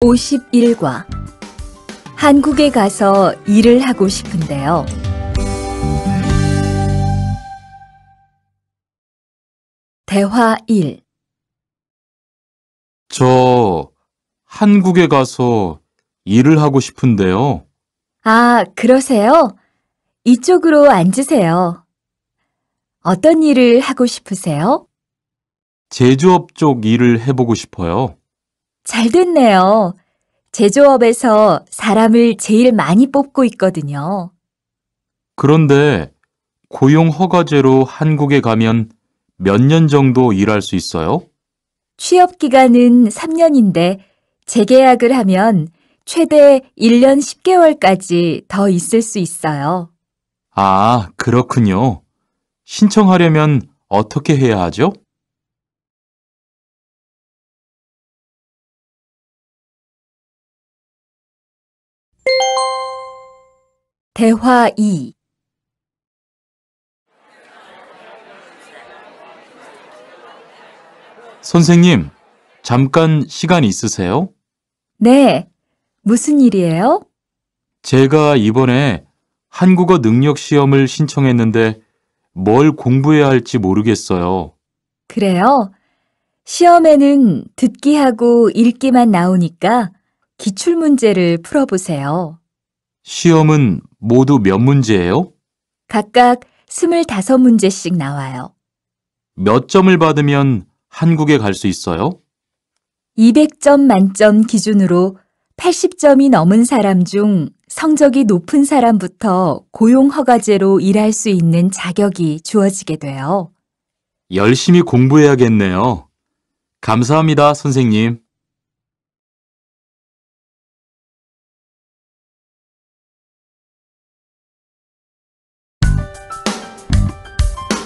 51과 한국에 가서 일을 하고 싶은데요. 대화 1 저 한국에 가서 일을 하고 싶은데요. 아, 그러세요? 이쪽으로 앉으세요. 어떤 일을 하고 싶으세요? 제조업 쪽 일을 해보고 싶어요. 잘 됐네요. 제조업에서 사람을 제일 많이 뽑고 있거든요. 그런데 고용 허가제로 한국에 가면 몇 년 정도 일할 수 있어요? 취업 기간은 3년인데 재계약을 하면 최대 1년 10개월까지 더 있을 수 있어요. 아, 그렇군요. 신청하려면 어떻게 해야 하죠? 대화 2 선생님, 잠깐 시간 있으세요? 네, 무슨 일이에요? 제가 이번에 한국어 능력 시험을 신청했는데 뭘 공부해야 할지 모르겠어요. 그래요? 시험에는 듣기하고 읽기만 나오니까 기출문제를 풀어보세요. 시험은 모두 몇 문제예요? 각각 25문제씩 나와요. 몇 점을 받으면 한국에 갈 수 있어요? 200점 만점 기준으로 80점이 넘은 사람 중 성적이 높은 사람부터 고용허가제로 일할 수 있는 자격이 주어지게 돼요. 열심히 공부해야겠네요. 감사합니다, 선생님.